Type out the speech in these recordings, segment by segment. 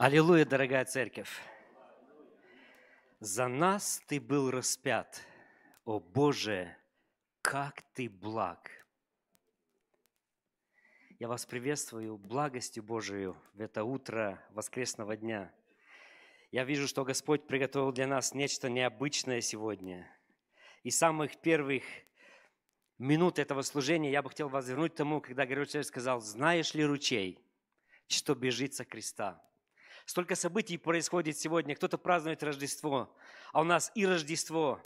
Аллилуйя, дорогая церковь! За нас Ты был распят. О Боже, как Ты благ! Я вас приветствую благостью Божию в это утро воскресного дня. Я вижу, что Господь приготовил для нас нечто необычное сегодня. И самых первых минут этого служения я бы хотел вас вернуть к тому, когда Герой сказал, знаешь ли ручей, что бежит со креста? Столько событий происходит сегодня. Кто-то празднует Рождество, а у нас и Рождество,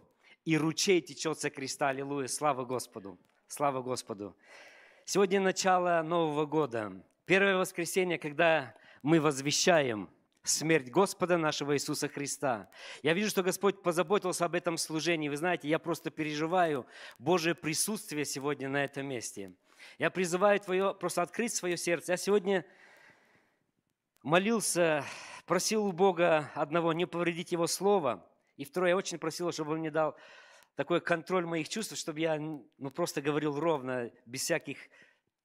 и ручей течет со креста. Аллилуйя. Слава Господу. Слава Господу. Сегодня начало Нового года. Первое воскресенье, когда мы возвещаем смерть Господа нашего Иисуса Христа. Я вижу, что Господь позаботился об этом служении. Вы знаете, я просто переживаю Божие присутствие сегодня на этом месте. Я призываю Твое просто открыть свое сердце. Я сегодня молился, просил у Бога одного, не повредить его слово. И второе, я очень просил, чтобы он мне дал такой контроль моих чувств, чтобы я ну, просто говорил ровно, без всяких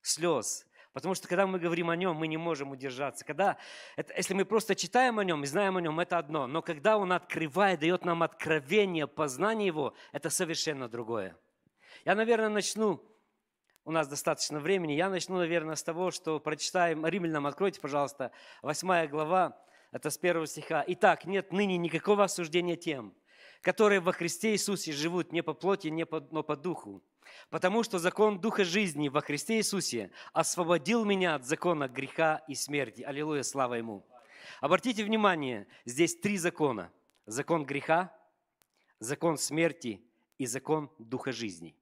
слез. Потому что когда мы говорим о нем, мы не можем удержаться. Когда, это, если мы просто читаем о нем и знаем о нем, это одно. Но когда он открывает, дает нам откровение, познание его, это совершенно другое. Я, наверное, начну у нас достаточно времени. Я начну, наверное, с того, что прочитаем Римлянам. Откройте, пожалуйста, 8 глава, это с первого стиха. «Итак, нет ныне никакого осуждения тем, которые во Христе Иисусе живут не по плоти, не по, но по духу. Потому что закон Духа жизни во Христе Иисусе освободил меня от закона греха и смерти. Аллилуйя, слава Ему. Обратите внимание, здесь три закона. Закон греха, закон смерти и закон Духа жизни.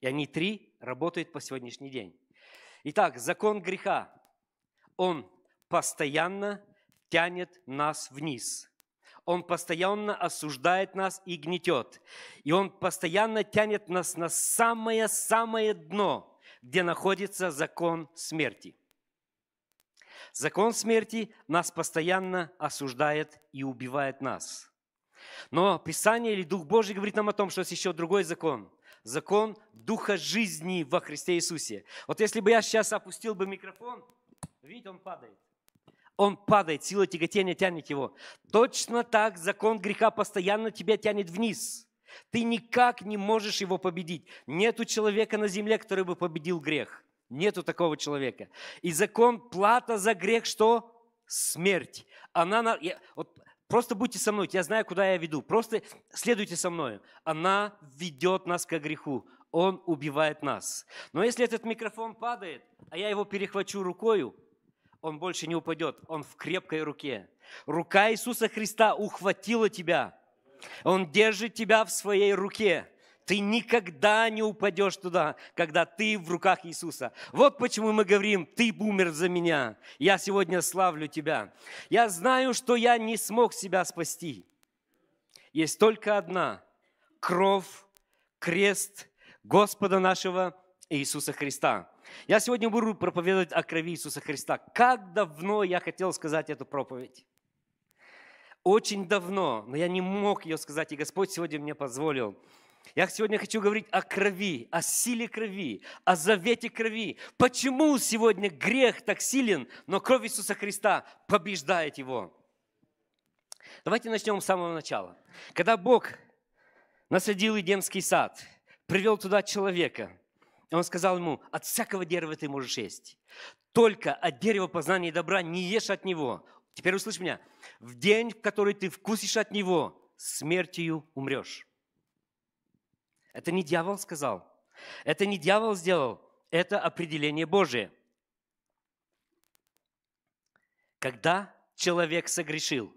И они три работают по сегодняшний день. Итак, закон греха, он постоянно тянет нас вниз. Он постоянно осуждает нас и гнетет. И он постоянно тянет нас на самое-самое дно, где находится закон смерти. Закон смерти нас постоянно осуждает и убивает нас. Но Писание или Дух Божий говорит нам о том, что есть еще другой закон – закон духа жизни во Христе Иисусе. Вот если бы я сейчас опустил бы микрофон, видите, он падает. Он падает, сила тяготения тянет его. Точно так закон греха постоянно тебя тянет вниз. Ты никак не можешь его победить. Нету человека на земле, который бы победил грех. Нету такого человека. И закон, плата за грех, что? Смерть. Она, на... вот Просто будьте со мной, я знаю, куда я веду. Просто следуйте со мной. Она ведет нас к греху. Он убивает нас. Но если этот микрофон падает, а я его перехвачу рукою, он больше не упадет. Он в крепкой руке. Рука Иисуса Христа ухватила тебя. Он держит тебя в своей руке. Ты никогда не упадешь туда, когда ты в руках Иисуса. Вот почему мы говорим, ты умер за меня. Я сегодня славлю тебя. Я знаю, что я не смог себя спасти. Есть только одна – кровь, крест Господа нашего Иисуса Христа. Я сегодня буду проповедовать о крови Иисуса Христа. Как давно я хотел сказать эту проповедь. Очень давно, но я не мог ее сказать, и Господь сегодня мне позволил. Я сегодня хочу говорить о крови, о силе крови, о завете крови. Почему сегодня грех так силен, но кровь Иисуса Христа побеждает его? Давайте начнем с самого начала. Когда Бог насадил Эдемский сад, привел туда человека, он сказал ему, от всякого дерева ты можешь есть, только от дерева познания добра не ешь от него. Теперь услышь меня, в день, в который ты вкусишь от него, смертью умрешь. Это не дьявол сказал. Это не дьявол сделал. Это определение Божие. Когда человек согрешил,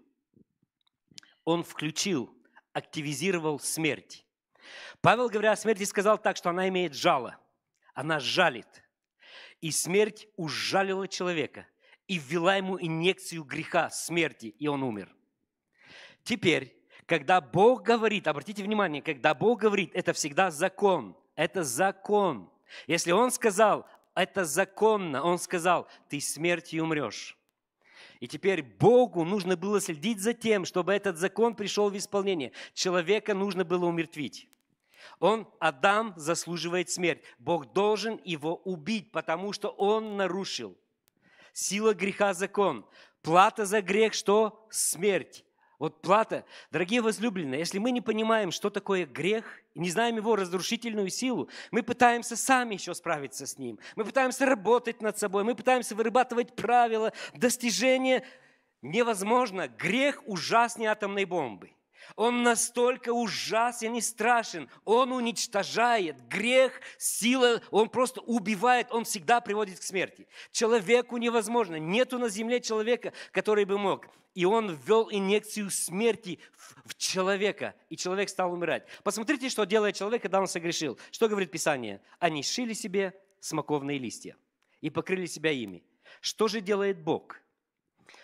он включил, активизировал смерть. Павел, говоря о смерти, сказал так, что она имеет жало. Она жалит. И смерть ужалила человека и ввела ему инъекцию греха, смерти, и он умер. Теперь когда Бог говорит, обратите внимание, когда Бог говорит, это всегда закон, это закон. Если Он сказал, это законно, Он сказал, ты смертью умрешь. И теперь Богу нужно было следить за тем, чтобы этот закон пришел в исполнение. Человека нужно было умертвить. Он, Адам, заслуживает смерть. Бог должен его убить, потому что он нарушил. Сила греха – закон. Плата за грех – что? Смерть. Вот плата. Дорогие возлюбленные, если мы не понимаем, что такое грех, и не знаем его разрушительную силу, мы пытаемся сами еще справиться с ним. Мы пытаемся работать над собой, мы пытаемся вырабатывать правила, достижения. Невозможно. Грех ужаснее атомной бомбы. Он настолько ужасен и страшен. Он уничтожает грех, сила. Он просто убивает. Он всегда приводит к смерти. Человеку невозможно. Нету на земле человека, который бы мог. И он ввел инъекцию смерти в человека. И человек стал умирать. Посмотрите, что делает человек, когда он согрешил. Что говорит Писание? Они шили себе смоковные листья и покрыли себя ими. Что же делает Бог?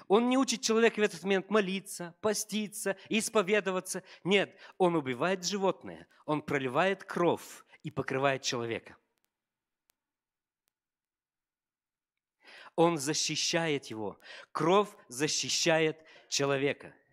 Он не учит человека в этот момент молиться, поститься, исповедоваться. Нет, он убивает животное, он проливает кровь и покрывает человека. Он защищает его. Кровь защищает человека –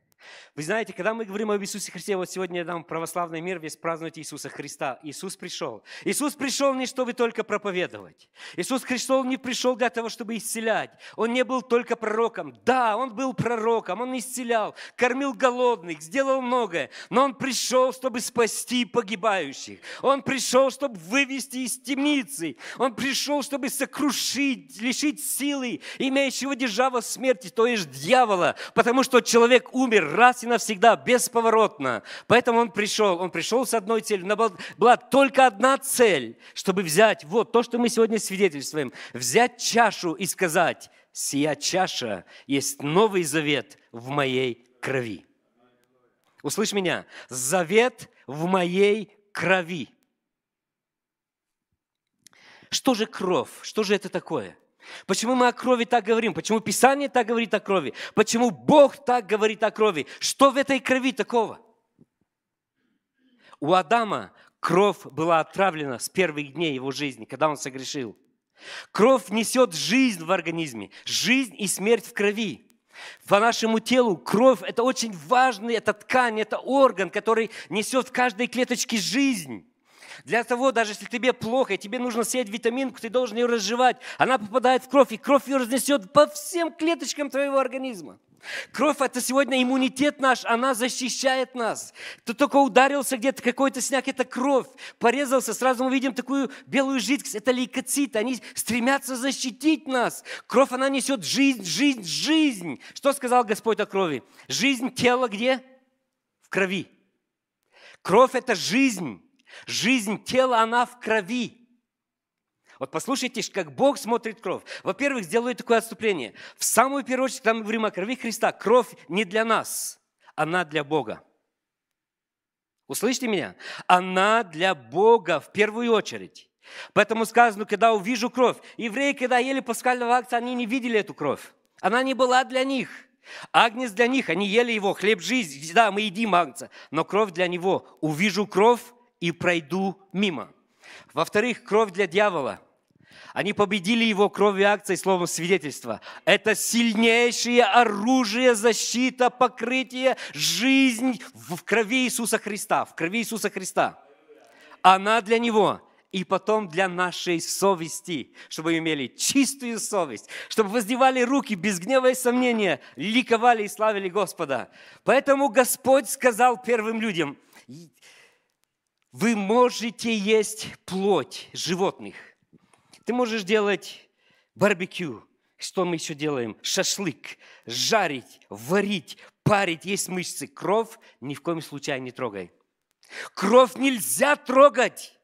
вы знаете, когда мы говорим об Иисусе Христе, вот сегодня нам православный мир весь празднует Иисуса Христа. Иисус пришел. Иисус пришел не чтобы только проповедовать. Иисус Христос не пришел для того, чтобы исцелять. Он не был только пророком. Да, он был пророком, он исцелял, кормил голодных, сделал многое. Но он пришел, чтобы спасти погибающих. Он пришел, чтобы вывести из темницы. Он пришел, чтобы сокрушить, лишить силы имеющего держава смерти, то есть дьявола, потому что человек умер, раз и навсегда, бесповоротно. Поэтому он пришел. Он пришел с одной целью. У него была только одна цель, чтобы взять вот то, что мы сегодня свидетельствуем. Взять чашу и сказать, сия чаша есть новый завет в моей крови. Услышь меня, завет в моей крови. Что же кровь? Что же это такое? Почему мы о крови так говорим? Почему Писание так говорит о крови? Почему Бог так говорит о крови? Что в этой крови такого? У Адама кровь была отравлена с первых дней его жизни, когда он согрешил. Кровь несет жизнь в организме, жизнь и смерть в крови. По нашему телу кровь – это очень важный, это ткань, это орган, который несет в каждой клеточке жизнь. Для того, даже если тебе плохо, и тебе нужно съесть витаминку, ты должен ее разжевать. Она попадает в кровь, и кровь ее разнесет по всем клеточкам твоего организма. Кровь – это сегодня иммунитет наш, она защищает нас. Ты только ударился где-то, какой-то синяк – это кровь. Порезался, сразу мы видим такую белую жидкость – это лейкоциты. Они стремятся защитить нас. Кровь, она несет жизнь, жизнь, жизнь. Что сказал Господь о крови? Жизнь тела где? В крови. Кровь – это жизнь. Жизнь тела, она в крови. Вот послушайте, как Бог смотрит кровь. Во-первых, сделаю такое отступление. В самую первую очередь, когда мы говорим о крови Христа, кровь не для нас, она для Бога. Услышьте меня? Она для Бога в первую очередь. Поэтому сказано, когда увижу кровь. Евреи, когда ели пасхального акция, они не видели эту кровь. Она не была для них. Агнец для них, они ели его, хлеб жизни да, мы едим агнца, но кровь для него. Увижу кровь, и пройду мимо. Во-вторых, кровь для дьявола. Они победили его кровью акцией, словом свидетельства. Это сильнейшее оружие, защита, покрытие, жизнь в крови Иисуса Христа, в крови Иисуса Христа. Она для него и потом для нашей совести, чтобы имели чистую совесть, чтобы воздевали руки без гнева и сомнения, ликовали и славили Господа. Поэтому Господь сказал первым людям, вы можете есть плоть животных. Ты можешь делать барбекю, что мы еще делаем? Шашлык, жарить, варить, парить, есть мышцы. Кровь ни в коем случае не трогай. Кровь нельзя трогать.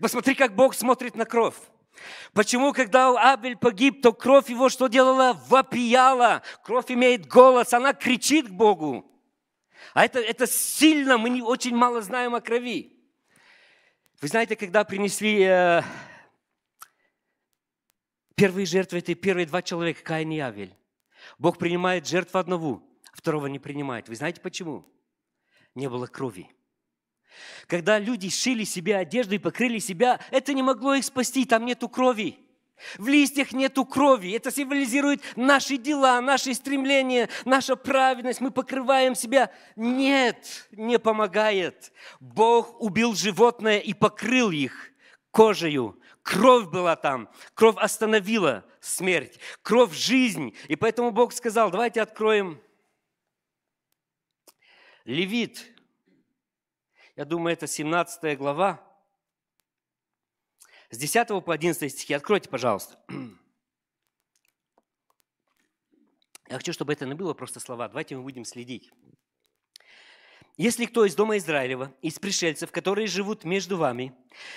Посмотри, как Бог смотрит на кровь. Почему, когда Абель погиб, то кровь его что делала? Вопияла. Кровь имеет голос, она кричит к Богу. А это, это сильно, мы не, очень мало знаем о крови. Вы знаете, когда принесли э, первые жертвы, это первые два человека, Каин и Авель, Бог принимает жертву одного, второго не принимает. Вы знаете почему? Не было крови. Когда люди шили себе одежду и покрыли себя, это не могло их спасти, там нету крови. В листьях нету крови. Это символизирует наши дела, наши стремления, наша праведность. Мы покрываем себя. Нет, не помогает. Бог убил животное и покрыл их кожею. Кровь была там. Кровь остановила смерть. Кровь – жизнь. И поэтому Бог сказал, давайте откроем Левит. Я думаю, это 17 глава с 10 по 11 стихи. Откройте, пожалуйста. Я хочу, чтобы это не было просто слова. Давайте мы будем следить. Если кто из дома Израилева, из пришельцев, которые живут между вами,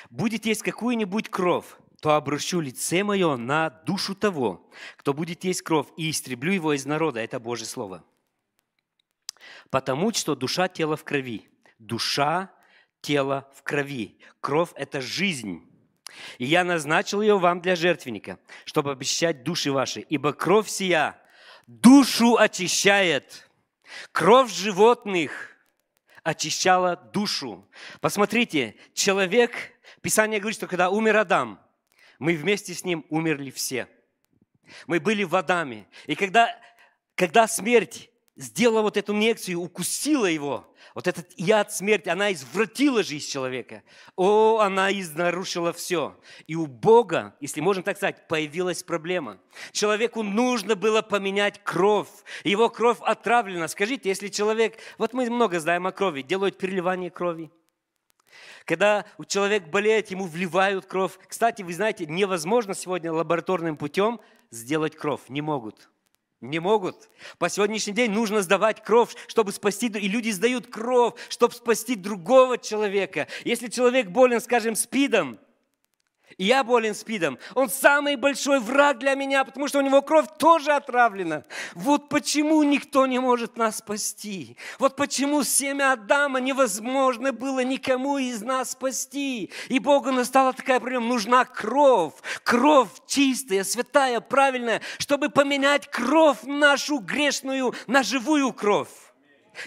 будет есть какую-нибудь кровь, то обращу лице мое на душу того, кто будет есть кровь, и истреблю его из народа. Это Божье Слово. Потому что душа тела в крови. Душа тела в крови. Кровь – это жизнь. И я назначил ее вам для жертвенника, чтобы обещать души ваши, ибо кровь сия душу очищает. Кровь животных очищала душу. Посмотрите, человек, Писание говорит, что когда умер Адам, мы вместе с ним умерли все. Мы были в Адаме. И когда, когда смерть сделала вот эту инъекцию, укусила его, вот этот яд смерти, она извратила жизнь человека. О, она изнарушила все. И у Бога, если можно так сказать, появилась проблема. Человеку нужно было поменять кровь. Его кровь отравлена. Скажите, если человек... Вот мы много знаем о крови. Делают переливание крови. Когда у человека болеет, ему вливают кровь. Кстати, вы знаете, невозможно сегодня лабораторным путем сделать кровь. Не могут. Не могут. По сегодняшний день нужно сдавать кровь, чтобы спасти... И люди сдают кровь, чтобы спасти другого человека. Если человек болен, скажем, спидом, и я болен спидом. Он самый большой враг для меня, потому что у него кровь тоже отравлена. Вот почему никто не может нас спасти. Вот почему семя Адама невозможно было никому из нас спасти. И Богу настала такая проблема. Нужна кровь. Кровь чистая, святая, правильная, чтобы поменять кровь нашу грешную на живую кровь.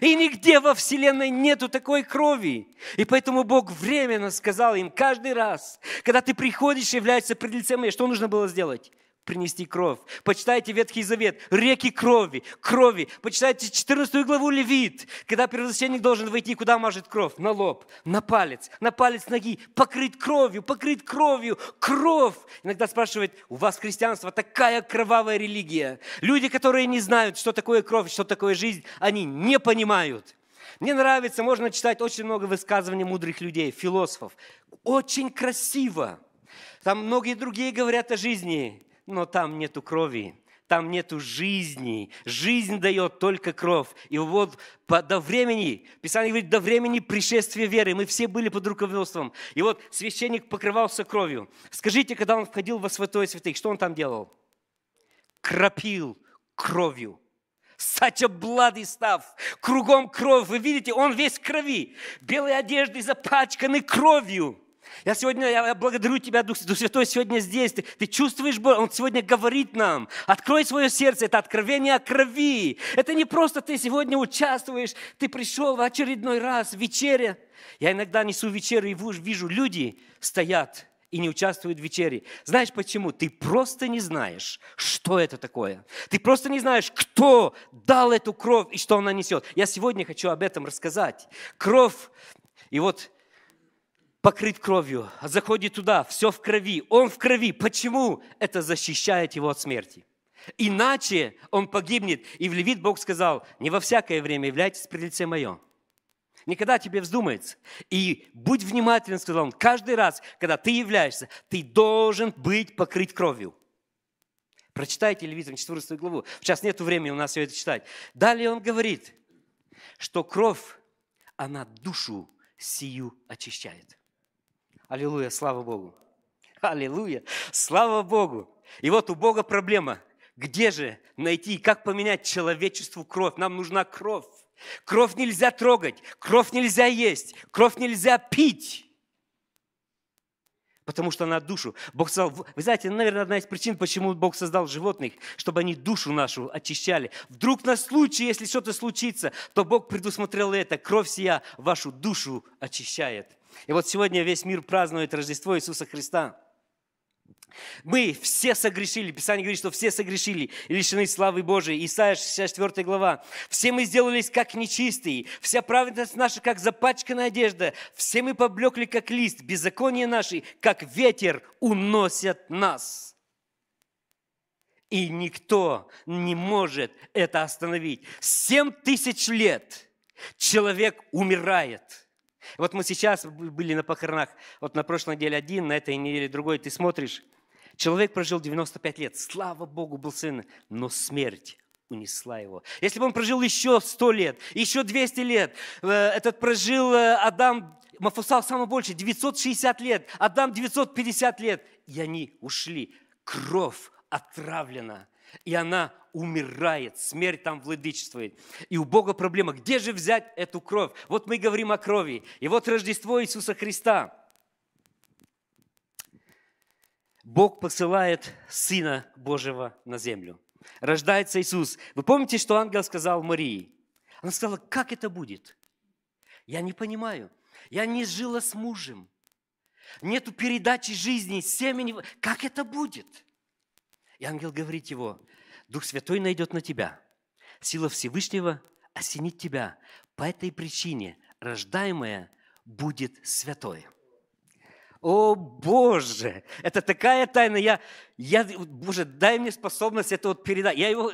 И нигде во Вселенной нету такой крови. И поэтому Бог временно сказал им каждый раз, когда ты приходишь и являешься пред лицем моим, что нужно было сделать? принести кровь. Почитайте Ветхий Завет, реки крови, крови. Почитайте 14 главу Левит, когда первосвященник должен войти, куда мажет кровь? На лоб, на палец, на палец ноги, покрыть кровью, покрыть кровью, кровь. Иногда спрашивают, у вас христианство такая кровавая религия. Люди, которые не знают, что такое кровь, что такое жизнь, они не понимают. Мне нравится, можно читать очень много высказываний мудрых людей, философов. Очень красиво. Там многие другие говорят о жизни но там нету крови, там нету жизни. Жизнь дает только кровь. И вот по, до времени, Писание говорит, до времени пришествия веры. Мы все были под руководством. И вот священник покрывался кровью. Скажите, когда он входил во святое святых, что он там делал? Крапил кровью. Such блад и став Кругом кровь. Вы видите, он весь в крови. Белые одежды запачканы кровью. Я сегодня, я благодарю Тебя, Дух, Дух Святой, сегодня здесь. Ты, ты чувствуешь Бога, Он сегодня говорит нам. Открой свое сердце, это откровение о крови. Это не просто ты сегодня участвуешь, ты пришел в очередной раз, в вечере. Я иногда несу вечерю и вижу, люди стоят и не участвуют в вечере. Знаешь почему? Ты просто не знаешь, что это такое. Ты просто не знаешь, кто дал эту кровь и что она несет. Я сегодня хочу об этом рассказать. Кровь, и вот покрыт кровью, а заходит туда, все в крови, он в крови. Почему? Это защищает его от смерти. Иначе он погибнет. И в Левит Бог сказал, не во всякое время являйтесь при лице моем. Никогда тебе вздумается. И будь внимателен, сказал он, каждый раз, когда ты являешься, ты должен быть покрыт кровью. Прочитайте Левитам 14 главу. Сейчас нет времени у нас все это читать. Далее он говорит, что кровь, она душу сию очищает. Аллилуйя, слава Богу. Аллилуйя, слава Богу. И вот у Бога проблема. Где же найти, как поменять человечеству кровь? Нам нужна кровь. Кровь нельзя трогать, кровь нельзя есть, кровь нельзя пить. Потому что она душу. Бог сказал, вы знаете, наверное, одна из причин, почему Бог создал животных, чтобы они душу нашу очищали. Вдруг на случай, если что-то случится, то Бог предусмотрел это. Кровь сия вашу душу очищает. И вот сегодня весь мир празднует Рождество Иисуса Христа. Мы все согрешили. Писание говорит, что все согрешили и лишены славы Божией. Исайя 64 глава. Все мы сделались как нечистые. Вся праведность наша, как запачканная одежда. Все мы поблекли, как лист. Беззаконие наши, как ветер, уносят нас. И никто не может это остановить. Семь тысяч лет человек умирает – вот мы сейчас были на похоронах, вот на прошлой неделе один, на этой неделе другой, ты смотришь, человек прожил 95 лет, слава Богу, был сын, но смерть унесла его. Если бы он прожил еще 100 лет, еще 200 лет, э, этот прожил э, Адам, Мафусал самый больше, 960 лет, Адам 950 лет, и они ушли. Кровь отравлена – и она умирает, смерть там владычествует. И у Бога проблема, где же взять эту кровь? Вот мы говорим о крови. И вот Рождество Иисуса Христа. Бог посылает Сына Божьего на землю. Рождается Иисус. Вы помните, что ангел сказал Марии? Она сказала, как это будет? Я не понимаю. Я не жила с мужем. Нету передачи жизни, семени. Как это будет? И ангел говорит его, Дух Святой найдет на тебя, сила Всевышнего осенит тебя. По этой причине рождаемое будет святое. О, Боже! Это такая тайна. Я, я, Боже, дай мне способность это вот передать. Я его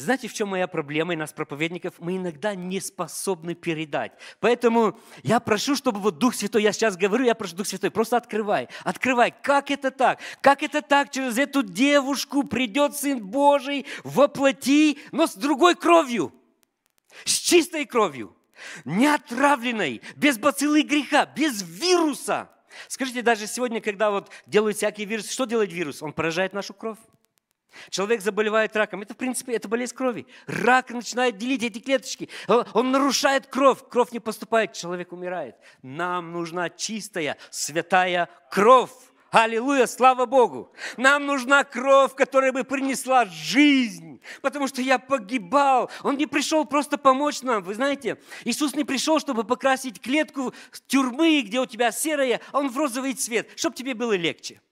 знаете, в чем моя проблема и нас, проповедников? Мы иногда не способны передать. Поэтому я прошу, чтобы вот Дух Святой, я сейчас говорю, я прошу Дух Святой, просто открывай, открывай. Как это так? Как это так? Через эту девушку придет Сын Божий воплоти, но с другой кровью, с чистой кровью, неотравленной, без бациллы греха, без вируса. Скажите, даже сегодня, когда вот делают всякие вирусы, что делает вирус? Он поражает нашу кровь. Человек заболевает раком. Это, в принципе, это болезнь крови. Рак начинает делить эти клеточки. Он нарушает кровь. Кровь не поступает, человек умирает. Нам нужна чистая, святая кровь. Аллилуйя, слава Богу. Нам нужна кровь, которая бы принесла жизнь, потому что я погибал. Он не пришел просто помочь нам. Вы знаете, Иисус не пришел, чтобы покрасить клетку тюрьмы, где у тебя серая, а он в розовый цвет, чтобы тебе было легче.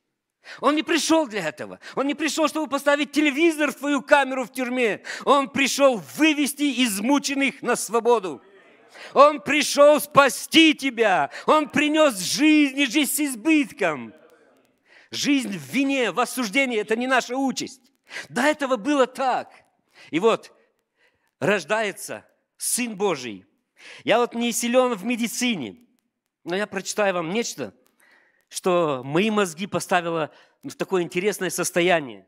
Он не пришел для этого. Он не пришел, чтобы поставить телевизор в твою камеру в тюрьме. Он пришел вывести измученных на свободу. Он пришел спасти тебя. Он принес жизнь и жизнь с избытком. Жизнь в вине, в осуждении – это не наша участь. До этого было так. И вот рождается Сын Божий. Я вот не силен в медицине, но я прочитаю вам нечто – что мои мозги поставило в такое интересное состояние.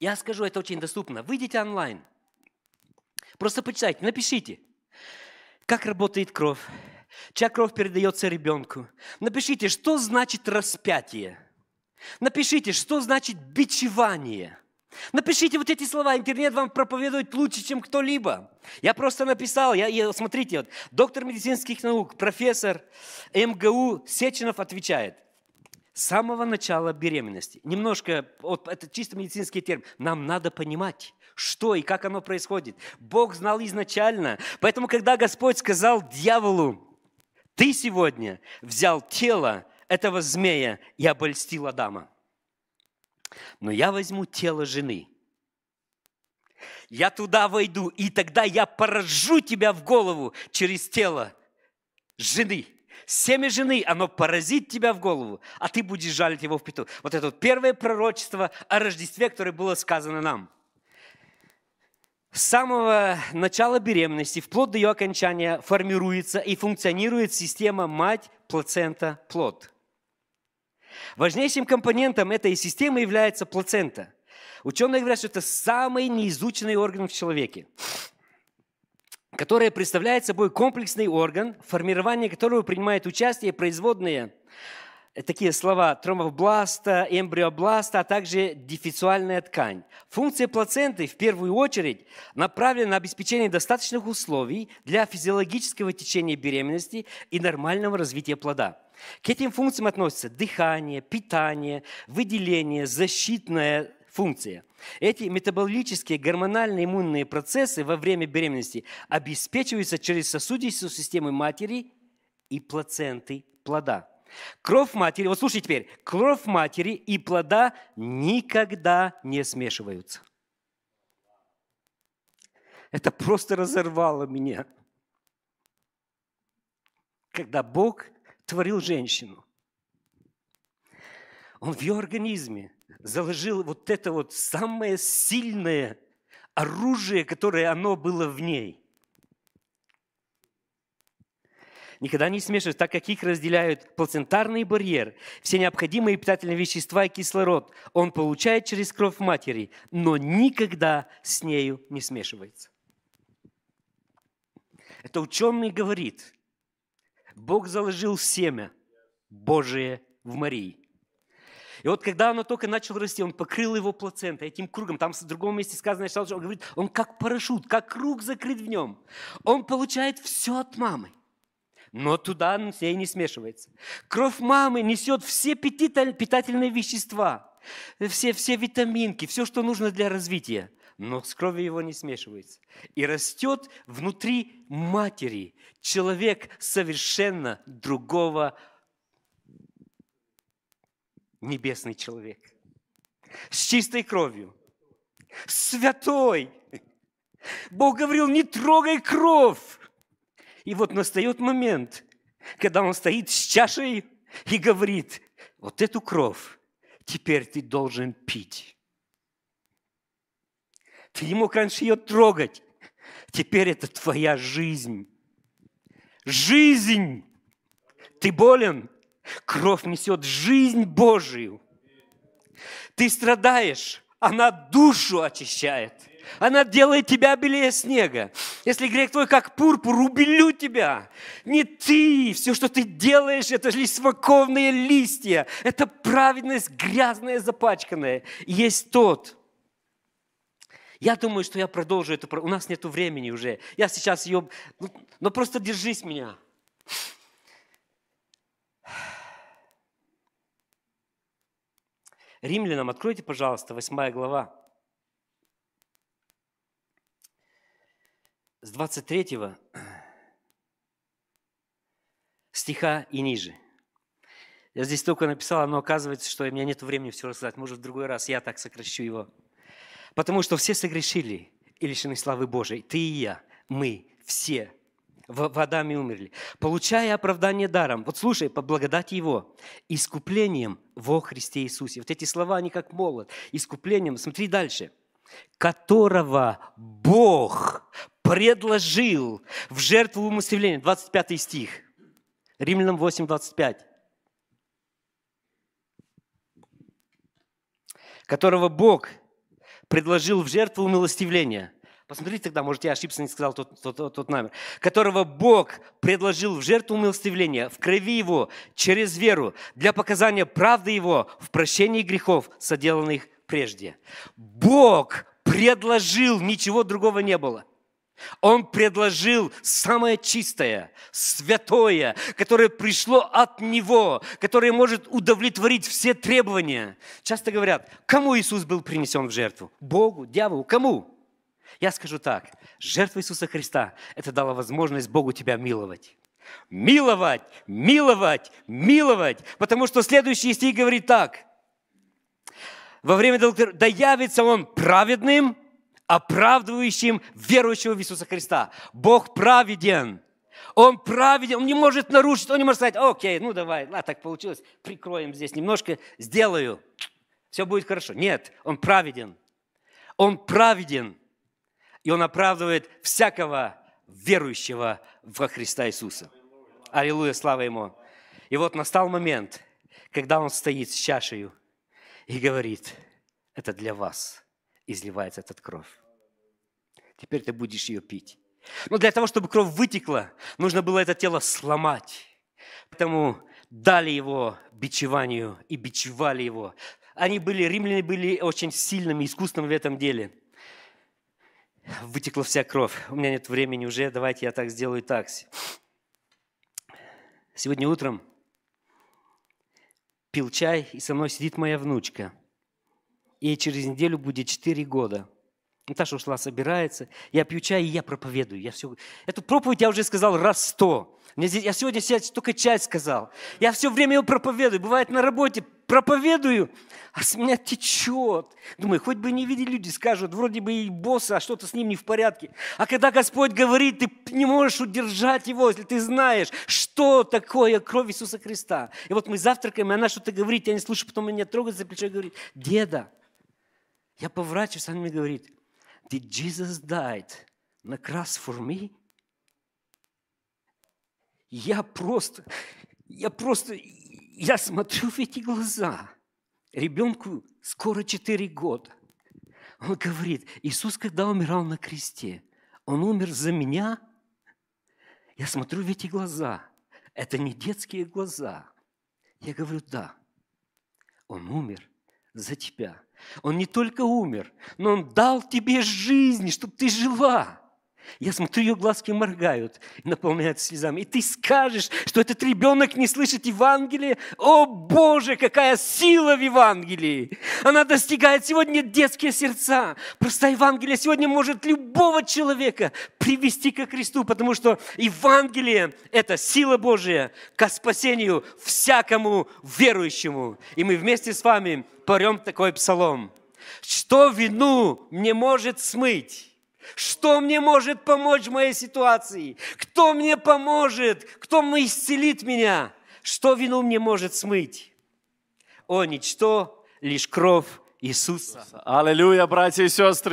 Я скажу, это очень доступно. Выйдите онлайн. Просто почитайте, напишите, как работает кровь, чья кровь передается ребенку. Напишите, что значит распятие. Напишите, что значит бичевание. Напишите вот эти слова, интернет вам проповедует лучше, чем кто-либо. Я просто написал, я, я, смотрите, вот, доктор медицинских наук, профессор МГУ Сеченов отвечает, с самого начала беременности, немножко, вот, это чисто медицинский термин, нам надо понимать, что и как оно происходит. Бог знал изначально, поэтому, когда Господь сказал дьяволу, ты сегодня взял тело этого змея и обольстил Адама но я возьму тело жены. Я туда войду, и тогда я поражу тебя в голову через тело жены. Семя жены, оно поразит тебя в голову, а ты будешь жалить его в пету. Вот это вот первое пророчество о Рождестве, которое было сказано нам. С самого начала беременности, вплоть до ее окончания, формируется и функционирует система мать, плацента, плод. Важнейшим компонентом этой системы является плацента. Ученые говорят, что это самый неизученный орган в человеке которая представляет собой комплексный орган, формирование которого принимает участие производные такие слова тромобласта, эмбриобласта, а также дефициальная ткань. Функция плаценты в первую очередь направлена на обеспечение достаточных условий для физиологического течения беременности и нормального развития плода. К этим функциям относятся дыхание, питание, выделение, защитная функция. Эти метаболические гормональные иммунные процессы во время беременности обеспечиваются через сосудистую систему матери и плаценты плода – Кровь матери, вот слушай теперь, кровь матери и плода никогда не смешиваются. Это просто разорвало меня. Когда Бог творил женщину, Он в ее организме заложил вот это вот самое сильное оружие, которое оно было в ней – Никогда не смешивать, так как их разделяют плацентарный барьер, все необходимые питательные вещества и кислород. Он получает через кровь матери, но никогда с нею не смешивается. Это ученый говорит. Бог заложил семя Божие в Марии. И вот когда оно только начало расти, он покрыл его плацентой, этим кругом. Там в другом месте сказано, что он говорит, он как парашют, как круг закрыт в нем. Он получает все от мамы но туда все и не смешивается. Кровь мамы несет все питательные вещества, все, все витаминки, все, что нужно для развития, но с кровью его не смешивается. И растет внутри матери человек совершенно другого небесный человек с чистой кровью, святой. Бог говорил, не трогай кровь, и вот настает момент, когда он стоит с чашей и говорит, вот эту кровь теперь ты должен пить. Ты не мог раньше ее трогать. Теперь это твоя жизнь. Жизнь! Ты болен? Кровь несет жизнь Божию. Ты страдаешь, она душу очищает. Она делает тебя белее снега. Если грех твой как пурпур, убелю тебя. Не ты. Все, что ты делаешь, это лишь смоковные листья. Это праведность грязная, запачканная. есть тот, я думаю, что я продолжу это. У нас нет времени уже. Я сейчас ее... Ну, но просто держись меня. Римлянам, откройте, пожалуйста, 8 глава. с 23 стиха и ниже. Я здесь только написал, но оказывается, что у меня нет времени все рассказать. Может, в другой раз я так сокращу его. Потому что все согрешили и лишены славы Божией. Ты и я, мы, все в, в Адаме умерли, получая оправдание даром. Вот слушай, по благодати Его, искуплением во Христе Иисусе. Вот эти слова, они как молот. Искуплением. Смотри дальше – которого Бог предложил в жертву умысления. 25 стих. Римлянам 8, 25. которого Бог предложил в жертву умилостивления. Посмотрите тогда, может, я ошибся, не сказал тот, тот, тот, тот номер. Которого Бог предложил в жертву умилостивления, в крови Его, через веру, для показания правды Его в прощении грехов, соделанных прежде. Бог предложил, ничего другого не было. Он предложил самое чистое, святое, которое пришло от Него, которое может удовлетворить все требования. Часто говорят, кому Иисус был принесен в жертву? Богу, дьяволу, кому? Я скажу так, жертва Иисуса Христа – это дала возможность Богу тебя миловать. Миловать, миловать, миловать, потому что следующий стих говорит так – во время да явится он праведным, оправдывающим верующего в Иисуса Христа. Бог праведен. Он праведен, он не может нарушить, он не может сказать, окей, ну давай, ладно, так получилось, прикроем здесь немножко, сделаю, все будет хорошо. Нет, он праведен. Он праведен, и он оправдывает всякого верующего во Христа Иисуса. Аллилуйя, слава Ему. И вот настал момент, когда он стоит с чашей и говорит, это для вас изливается этот кровь. Теперь ты будешь ее пить. Но для того, чтобы кровь вытекла, нужно было это тело сломать. Поэтому дали его бичеванию и бичевали его. Они были, римляне были очень сильными, искусными в этом деле. Вытекла вся кровь. У меня нет времени уже, давайте я так сделаю такси. Сегодня утром пил чай, и со мной сидит моя внучка. Ей через неделю будет 4 года. Наташа ушла, собирается. Я пью чай, и я проповедую. Я все... Эту проповедь я уже сказал раз сто. Я сегодня только чай сказал. Я все время ее проповедую. Бывает на работе проповедую, а с меня течет. Думаю, хоть бы не видели люди, скажут, вроде бы и босса, а что-то с ним не в порядке. А когда Господь говорит, ты не можешь удержать его, если ты знаешь, что такое кровь Иисуса Христа. И вот мы завтракаем, и она что-то говорит, я не слышу, потом меня трогает за плечо и говорит, деда, я поворачиваюсь, она мне говорит, did Jesus died на cross for me? Я просто, я просто, я смотрю в эти глаза. Ребенку скоро 4 года. Он говорит, Иисус, когда умирал на кресте, он умер за меня. Я смотрю в эти глаза. Это не детские глаза. Я говорю, да, он умер за тебя. Он не только умер, но он дал тебе жизнь, чтобы ты жила. Я смотрю, ее глазки моргают и наполняют слезами. И ты скажешь, что этот ребенок не слышит Евангелие? О, Боже, какая сила в Евангелии! Она достигает сегодня детские сердца. Просто Евангелие сегодня может любого человека привести ко Христу, потому что Евангелие – это сила Божия ко спасению всякому верующему. И мы вместе с вами порем такой псалом. Что вину мне может смыть? Что мне может помочь в моей ситуации? Кто мне поможет? Кто мне исцелит меня? Что вину мне может смыть? О, ничто, лишь кровь Иисуса. Аллилуйя, братья и сестры!